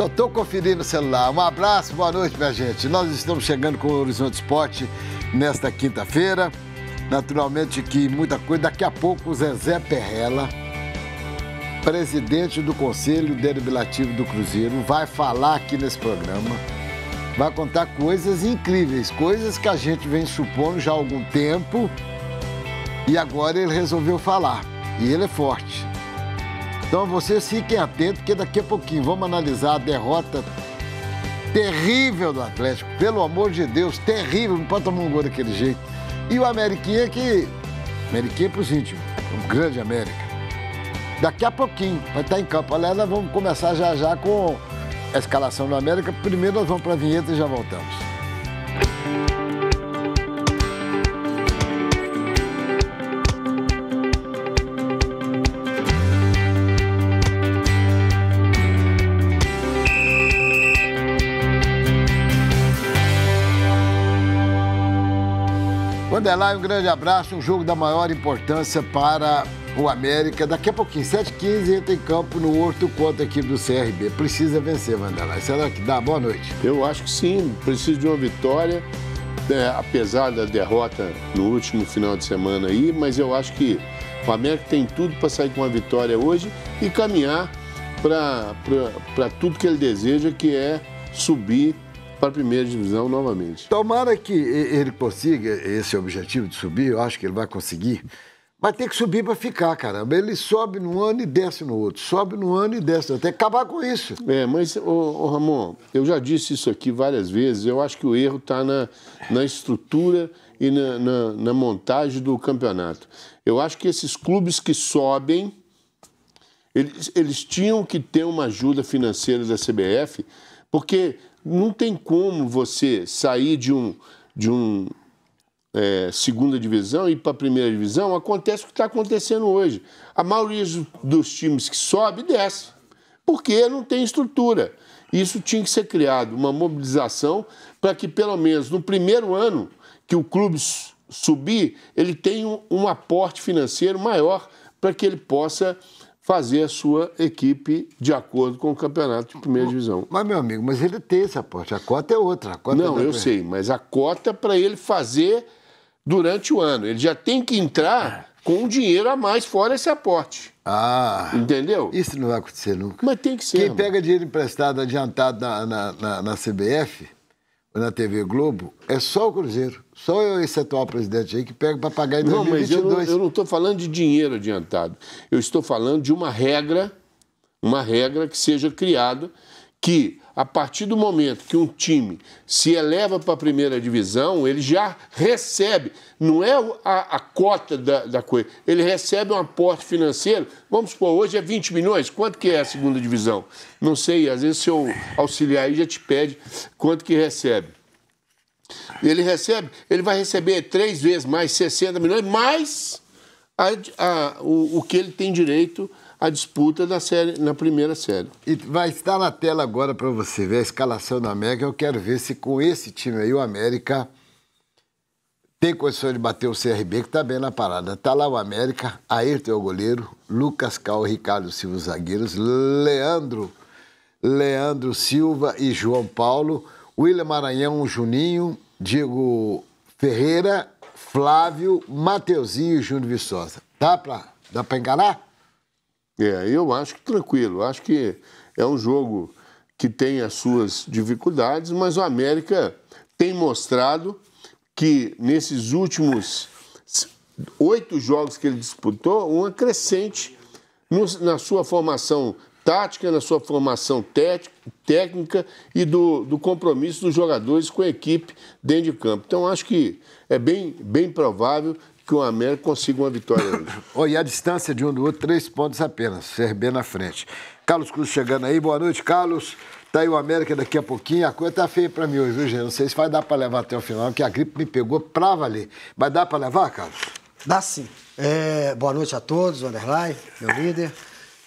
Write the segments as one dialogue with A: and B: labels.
A: Só tô conferindo o celular. Um abraço, boa noite, minha gente. Nós estamos chegando com o Horizonte Esporte nesta quinta-feira. Naturalmente que muita coisa. Daqui a pouco o Zezé Perrela, presidente do Conselho Deliberativo do Cruzeiro, vai falar aqui nesse programa. Vai contar coisas incríveis, coisas que a gente vem supondo já há algum tempo. E agora ele resolveu falar. E ele é forte. Então vocês fiquem atentos, porque daqui a pouquinho vamos analisar a derrota terrível do Atlético. Pelo amor de Deus, terrível. Não pode tomar um gol daquele jeito. E o Ameriquinha que... Ameriquinha é pros íntimos. Um grande América. Daqui a pouquinho vai estar em campo. Aliás, nós vamos começar já já com a escalação do América. Primeiro nós vamos para a vinheta e já voltamos. Vanderlei, um grande abraço, um jogo da maior importância para o América. Daqui a pouquinho, 7h15, entra em campo no Horto contra a equipe do CRB. Precisa vencer, Vanderlei.
B: Será que dá? Boa noite. Eu acho que sim, Preciso de uma vitória, é, apesar da derrota no último final de semana aí, mas eu acho que o América tem tudo para sair com uma vitória hoje e caminhar para tudo que ele deseja, que é subir para a primeira divisão novamente. Tomara que ele consiga
A: esse objetivo de subir, eu acho que ele vai conseguir. Mas tem que subir para ficar, caramba. Ele
B: sobe num ano e desce no outro, sobe num ano e desce Tem que acabar com isso. É, mas, ô, ô Ramon, eu já disse isso aqui várias vezes. Eu acho que o erro está na, na estrutura e na, na, na montagem do campeonato. Eu acho que esses clubes que sobem, eles, eles tinham que ter uma ajuda financeira da CBF, porque não tem como você sair de um de um é, segunda divisão e ir para a primeira divisão. Acontece o que está acontecendo hoje. A maioria dos times que sobe desce, porque não tem estrutura. Isso tinha que ser criado uma mobilização para que pelo menos no primeiro ano que o clube subir, ele tenha um, um aporte financeiro maior para que ele possa fazer a sua equipe de acordo com o campeonato de primeira divisão. Mas, meu amigo, mas ele tem esse aporte, a cota é outra. Cota Não, é eu sei, mas a cota é para ele fazer durante o ano. Ele já tem que entrar com um dinheiro a mais fora esse aporte. Ah. Entendeu? Isso não vai acontecer nunca. Mas tem que ser. Quem mano. pega dinheiro emprestado adiantado
A: na, na, na, na CBF na TV Globo é só o Cruzeiro. Só eu, esse atual presidente aí que pega para pagar em 2022. Não, mas eu
B: não estou falando de dinheiro adiantado. Eu estou falando de uma regra, uma regra que seja criada que a partir do momento que um time se eleva para a primeira divisão, ele já recebe, não é a, a cota da, da, coisa, ele recebe um aporte financeiro. Vamos supor, hoje é 20 milhões, quanto que é a segunda divisão? Não sei, às vezes seu auxiliar aí já te pede quanto que recebe. Ele recebe, ele vai receber três vezes mais 60 milhões, mais a, a, o, o que ele tem direito a a disputa da série, na primeira série. E vai estar na tela agora para você
A: ver a escalação do América. Eu quero ver se com esse time aí o América tem condições de bater o CRB, que está bem na parada. Está lá o América, Ayrton é o goleiro, Lucas Cal, Ricardo Silva zagueiros, Leandro, Leandro Silva e João Paulo, William Maranhão, Juninho, Diego Ferreira, Flávio, Mateuzinho e Júnior Viçosa. Dá para dá enganar?
B: É, eu acho que tranquilo. Acho que é um jogo que tem as suas dificuldades, mas o América tem mostrado que nesses últimos oito jogos que ele disputou, uma crescente no, na sua formação tática, na sua formação técnica e do, do, compromisso dos jogadores com a equipe dentro de campo. Então, acho que é bem, bem provável que o América consiga uma vitória hoje.
A: oh, e a distância de um do outro, três pontos apenas, CRB na frente. Carlos Cruz chegando aí, boa noite, Carlos. Tá aí o América daqui a pouquinho. A coisa tá feia pra mim hoje, viu, Gê? Não sei se vai dar pra levar até o final, porque a gripe me pegou pra valer. Vai dar pra levar, Carlos?
C: Dá sim. É, boa noite a todos, underline meu líder.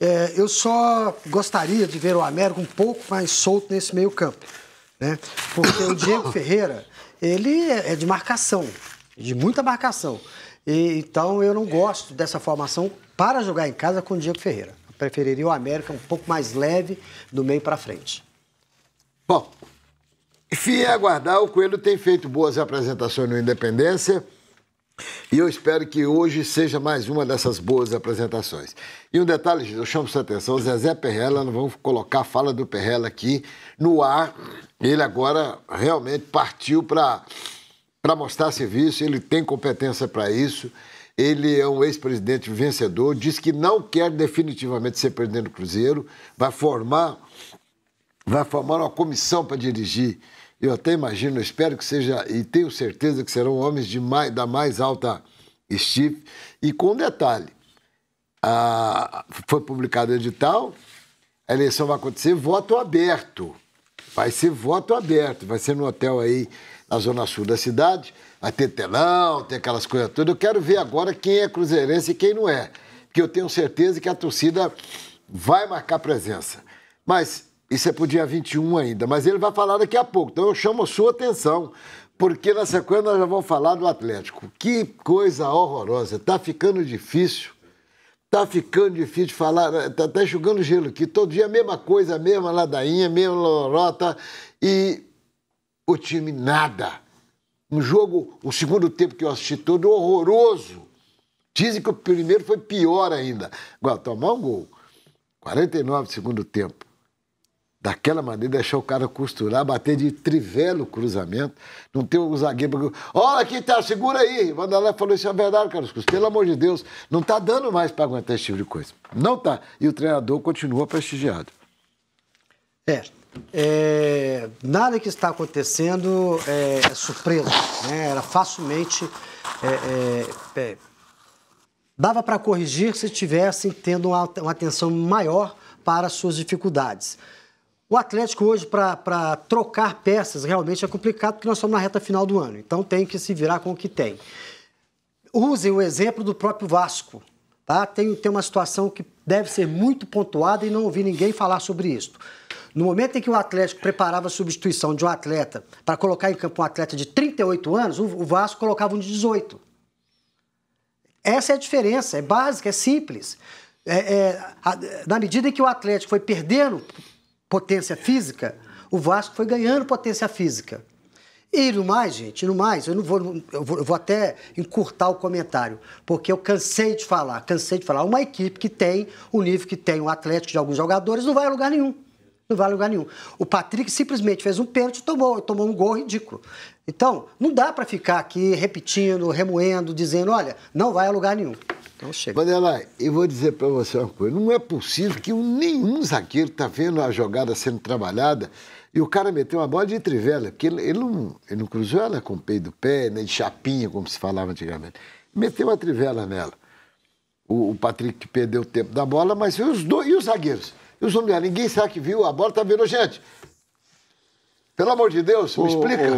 C: É, eu só gostaria de ver o Américo um pouco mais solto nesse meio campo. Né? Porque o Diego Ferreira, ele é, é de marcação, de muita marcação. E, então eu não gosto dessa formação para jogar em casa com o Diego Ferreira. Eu preferiria o América um pouco mais leve do meio para frente.
A: Bom, a é aguardar, o Coelho tem feito boas apresentações no Independência. E eu espero que hoje seja mais uma dessas boas apresentações. E um detalhe, eu chamo sua atenção, Zezé Perrella, nós vamos colocar a fala do Perrella aqui no ar. Ele agora realmente partiu para mostrar serviço, ele tem competência para isso. Ele é um ex-presidente vencedor, diz que não quer definitivamente ser presidente do Cruzeiro, vai formar, vai formar uma comissão para dirigir eu até imagino, espero que seja, e tenho certeza que serão homens de mais, da mais alta estive. E com detalhe, a, foi publicado o edital, a eleição vai acontecer voto aberto. Vai ser voto aberto, vai ser no hotel aí na zona sul da cidade, vai ter telão, tem aquelas coisas todas. Eu quero ver agora quem é cruzeirense e quem não é, porque eu tenho certeza que a torcida vai marcar presença. Mas isso é para o dia 21 ainda, mas ele vai falar daqui a pouco. Então eu chamo a sua atenção, porque na sequência nós já vamos falar do Atlético. Que coisa horrorosa. Está ficando difícil. Está ficando difícil de falar, está até tá jogando gelo aqui. Todo dia a mesma coisa, a mesma ladainha, a mesma lorota. E o time nada. Um jogo, o segundo tempo que eu assisti todo, horroroso. Dizem que o primeiro foi pior ainda. Agora, tomar um gol. 49 segundo tempo daquela maneira, deixar o cara costurar, bater de trivelo o cruzamento, não ter o zagueiro. Olha aqui, tá, segura aí. Vanderlei falou isso é verdade, Carlos Cruz. Pelo amor de Deus, não tá dando mais para aguentar esse tipo de coisa. Não tá. E o treinador continua prestigiado.
C: É. é nada que está acontecendo é, é surpresa. Né? Era facilmente. É, é, é dava para corrigir se tivessem tendo uma, uma atenção maior para suas dificuldades. O Atlético hoje, para trocar peças, realmente é complicado, porque nós estamos na reta final do ano. Então tem que se virar com o que tem. Usem o exemplo do próprio Vasco. Tá? Tem, tem uma situação que deve ser muito pontuada e não ouvi ninguém falar sobre isso. No momento em que o Atlético preparava a substituição de um atleta para colocar em campo um atleta de 38 anos, o, o Vasco colocava um de 18. Essa é a diferença, é básica, é simples. É, é, a, na medida em que o Atlético foi perdendo potência física, o Vasco foi ganhando potência física. E no mais, gente, no mais, eu não vou, eu vou, eu vou até encurtar o comentário, porque eu cansei de falar, cansei de falar. Uma equipe que tem o nível que tem o Atlético de alguns jogadores não vai a lugar nenhum. Não vai a lugar nenhum. O Patrick simplesmente fez um pênalti e tomou, tomou um gol ridículo. Então, não dá para ficar aqui repetindo, remoendo, dizendo, olha, não vai a lugar nenhum. Então chega. Vanderlei, eu vou dizer para você
A: uma coisa. Não é possível que nenhum zagueiro está vendo a jogada sendo trabalhada e o cara meteu uma bola de trivela, porque ele, ele, não, ele não cruzou ela com o peito do pé, nem de chapinha, como se falava antigamente. Meteu uma trivela nela. O, o Patrick perdeu o tempo da bola, mas e os, e os zagueiros? E os homens, ninguém sabe que viu, a bola tá virou, gente.
B: Pelo amor de Deus, me o, explica.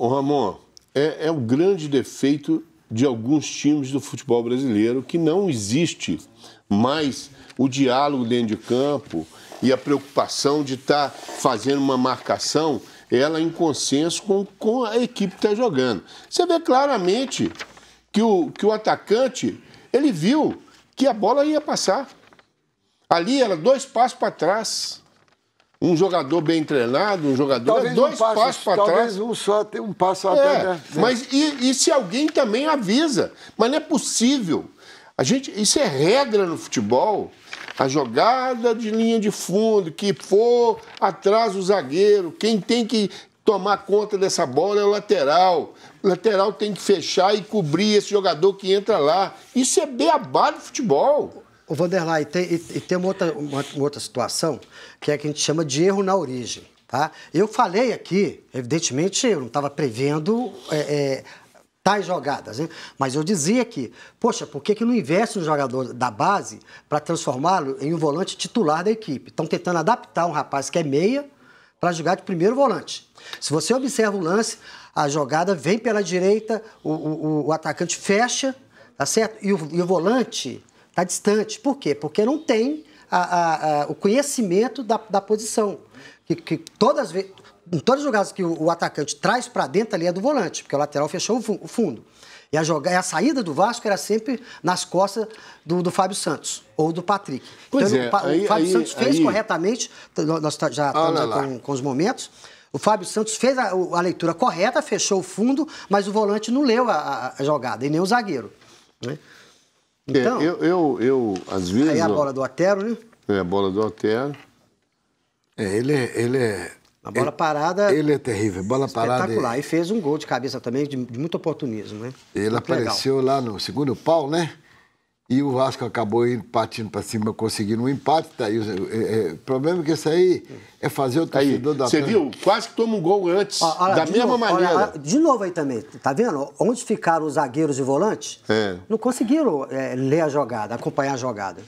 B: Ramon, é, é um grande defeito de alguns times do futebol brasileiro que não existe mais o diálogo dentro de campo e a preocupação de estar tá fazendo uma marcação, ela em consenso com, com a equipe que está jogando. Você vê claramente que o, que o atacante, ele viu que a bola ia passar. Ali era dois passos para trás um jogador bem treinado, um jogador é talvez dois um passo, passos para trás. Talvez um só tem um passo é, Né? Mas e, e, se alguém também avisa? Mas não é possível. A gente, isso é regra no futebol. A jogada de linha de fundo, que for atrás o zagueiro, quem tem que tomar conta dessa bola é o lateral. O lateral tem que fechar
C: e cobrir esse jogador que entra lá. Isso é beabá do futebol. O Vanderlei, tem, e, e tem uma outra, uma, uma outra situação que é que a gente chama de erro na origem. Tá? Eu falei aqui, evidentemente, eu não estava prevendo é, é, tais jogadas, né? mas eu dizia que, poxa, por que, que não investe no jogador da base para transformá-lo em um volante titular da equipe? Estão tentando adaptar um rapaz que é meia para jogar de primeiro volante. Se você observa o lance, a jogada vem pela direita, o, o, o atacante fecha, tá certo? E o, e o volante Está distante. Por quê? Porque não tem a, a, a, o conhecimento da, da posição. Que, que todas as em todos os lugares que o, atacante traz para dentro ali é do volante, porque o lateral fechou o, fundo. E a, jogada, a saída do Vasco era sempre nas costas do, do Fábio Santos ou do Patrick. Pois então, é, o, aí, o, Fábio aí, Santos fez aí... corretamente, nós tá, já estamos ah, com, com, os momentos. O Fábio Santos fez a, a, leitura correta, fechou o fundo, mas o volante não leu a, a jogada e nem o zagueiro. Né?
B: É, então, é, eu, eu, eu, às vezes. Aí a bola
C: do Otero, né?
B: É, a bola do Otero. É, ele é. Ele é a
A: bola ele, parada. Ele é terrível. Bola espetacular. parada. É... E
C: fez um gol de cabeça também, de, de muito oportunismo, né?
A: Ele muito apareceu legal. lá no segundo pau, né? E o Vasco acabou indo, partindo para cima, conseguindo um empate. Tá aí, é, é, é o problema é que isso aí é fazer o tá torcedor da da Você
C: viu?
B: Quase que toma um gol antes, olha, da mesma novo, maneira. Olha,
C: de novo aí também, tá vendo? Onde ficaram os zagueiros e volantes, é. não conseguiram é, ler a jogada, acompanhar a jogada.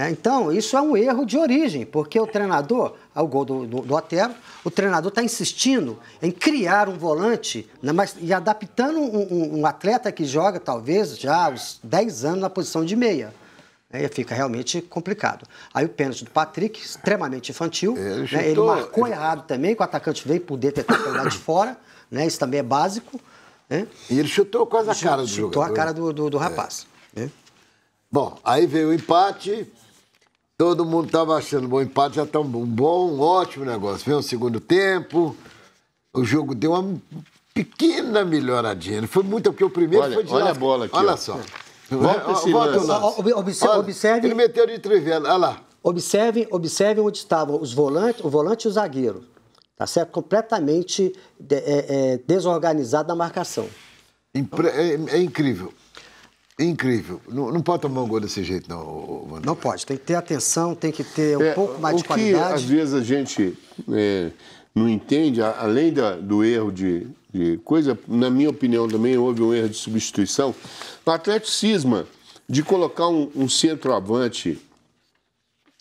C: É, então, isso é um erro de origem, porque o treinador, ao é gol do, do, do Otero, o treinador está insistindo em criar um volante né, mas, e adaptando um, um, um, atleta que joga, talvez, já os 10 anos na posição de meia. Aí fica realmente complicado. Aí o pênalti do Patrick, extremamente infantil. Ele, né, ele marcou ele... errado também, que o atacante veio poder ter pegado de fora. Né, isso também é básico. Né? E ele chutou quase a cara do Chutou jogador. a cara do, do, do é. rapaz. É. Bom, aí veio o empate,
A: Todo mundo estava achando bom empate, já está um bom, um ótimo negócio. Veio o segundo tempo, o jogo deu uma pequena melhoradinha. Não foi muito, é porque o primeiro olha, foi de Olha a bola aqui. Olha ó. só. Volta esse Volta lance. Ob
C: observe, olha, observe. Ele
A: meteu de trivela, olha lá.
C: Observe, observe onde estavam os volantes, o volante e o zagueiro. Tá certo? Completamente de, é, é, desorganizado na marcação.
A: Impre é, é incrível. Incrível. Não, não, pode tomar um gol desse jeito, não,
C: Não pode. Tem que ter atenção, tem que ter um é, pouco mais de qualidade. às
B: vezes a gente é, não entende, além da, do erro de, de, coisa, na minha opinião também houve um erro de substituição. O Atlético cisma de colocar um, um centroavante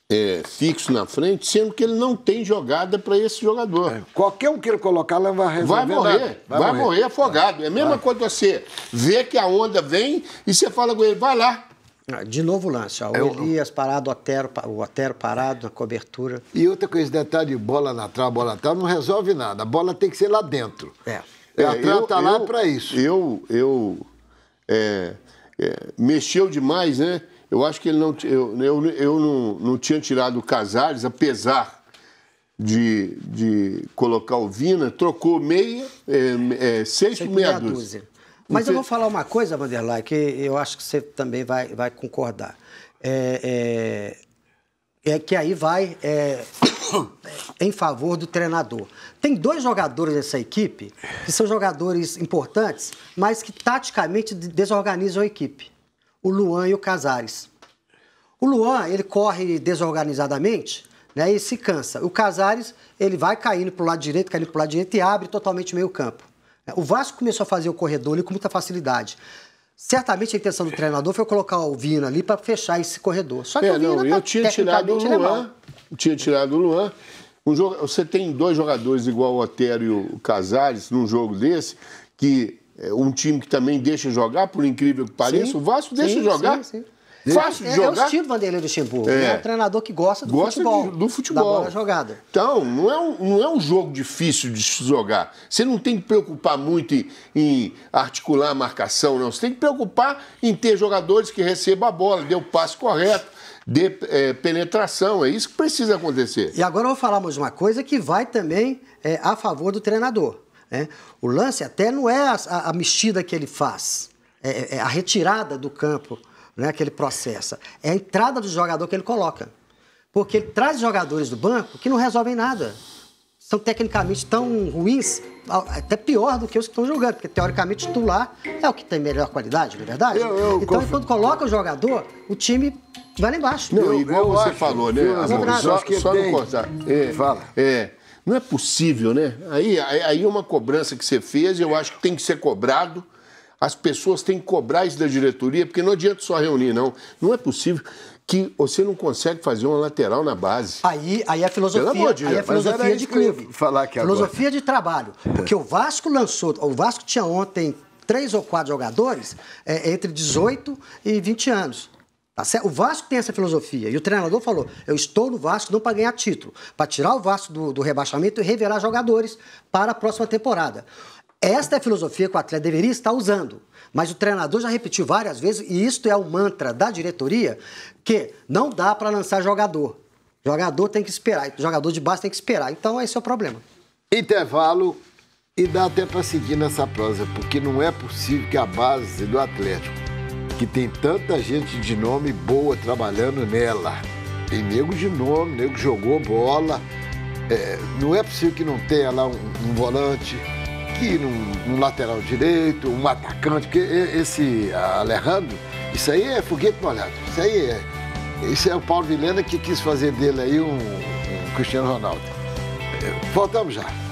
B: é, fixo na frente, sendo que ele não tem jogada para esse jogador. É, qualquer um que ele colocar, ele vai resolver. Vai morrer, Vai, vai morrer. afogado. Vai. É a mesma coisa você vê que a onda vem e você fala com ele, vai lá. Ah, de novo o lance, ó, é o Elias
A: parado, o Otero, o Otero parado na cobertura. E outra coisa, detalhe de bola na trave, bola na trave, não resolve nada. A bola tem que ser lá dentro. É. é a é, trave está lá para isso.
B: Eu, eu, é, é mexeu demais, né? Eu acho que ele não. Eu, eu, eu não, não tinha tirado o Casares, apesar de, de colocar o Vina, trocou meia, é, é, seis por meia, dúzia. dúzia.
C: Mas eu vou falar uma coisa, Vanderlei, que eu acho que você também vai, vai concordar. É, é, é que aí vai é, em favor do treinador. Tem dois jogadores dessa equipe que são jogadores importantes, mas que taticamente desorganizam a equipe o Luan e o Casares. O Luan, ele corre desorganizadamente, né, e se cansa. O Casares, ele vai caindo para o lado direito, caindo para o lado direito e abre totalmente meio campo. O Vasco começou a fazer o corredor ali com muita facilidade. Certamente a intenção do treinador foi colocar o Vina ali para fechar esse corredor. Só que é, o Vina tá, eu tinha tirado o é Luan,
B: tinha tirado o Luan. Um jogo, você tem dois jogadores igual o Otero e o Casares num jogo desse que é, um time que também deixa jogar, por incrível que pareça. Sim, o Vasco deixa sim, jogar. Sim, Fácil de é, jogar. É o estilo Vanderlei
C: Luxemburgo. É. é né? um treinador que gosta do gosta futebol. De, do futebol. Da bola jogada.
B: Então, não é, um, não é um jogo difícil de jogar. Você não tem que preocupar muito em, em articular a marcação, não. Você tem que preocupar em ter jogadores que recebam a bola, dê o passe correto, dê é, penetração. É isso que precisa acontecer.
C: E agora eu vou falar mais uma coisa que vai também é, a favor do treinador. Né? O lance até não é a, a, a mexida que ele faz, é, é, é, a retirada do campo né, que ele processa, é a entrada do jogador que ele coloca. Porque ele traz jogadores do banco que não resolvem nada. São tecnicamente tão ruins, até pior do que os que estão jogando, porque teoricamente titular é o que tem melhor qualidade, não é verdade? Eu, eu, então, conf... quando coloca o jogador, o time vai lá embaixo. Não, eu, igual você acho, falou, né? eu, é só, só, só não cortar. É, Fala.
B: É, não é possível, né? Aí, aí é uma cobrança que você fez, eu acho que tem que ser cobrado. As pessoas têm que cobrar isso da diretoria, porque não adianta só reunir, não. Não é possível que você não consegue fazer uma lateral na base.
C: Aí, aí a filosofia, Pelo amor de Deus, aí a filosofia de clube.
B: Falar que filosofia
C: agora. de trabalho. Porque o Vasco lançou, o Vasco tinha ontem três ou quatro jogadores é, entre 18 e 20 anos. Tá certo? O Vasco tem essa filosofia. E o treinador falou: eu estou no Vasco não para ganhar título, para tirar o Vasco do, do rebaixamento e revelar jogadores para a próxima temporada. Esta é a filosofia que o atleta deveria estar usando. Mas o treinador já repetiu várias vezes, e isto é o mantra da diretoria, que não dá para lançar jogador. Jogador tem que esperar, jogador de base tem que esperar. Então esse é o problema.
A: Intervalo e dá até para seguir nessa prosa, porque não é possível que a base do Atlético que tem tanta gente de nome boa trabalhando nela. Tem nego de nome, nego jogou bola. É, não é possível que não tenha lá um, um volante, que num, um lateral direito, um atacante, porque esse Alejandro, isso aí é foguete molhado. Isso aí é. Isso é o Paulo Vilena que quis fazer dele aí um, um Cristiano Ronaldo. É, voltamos já.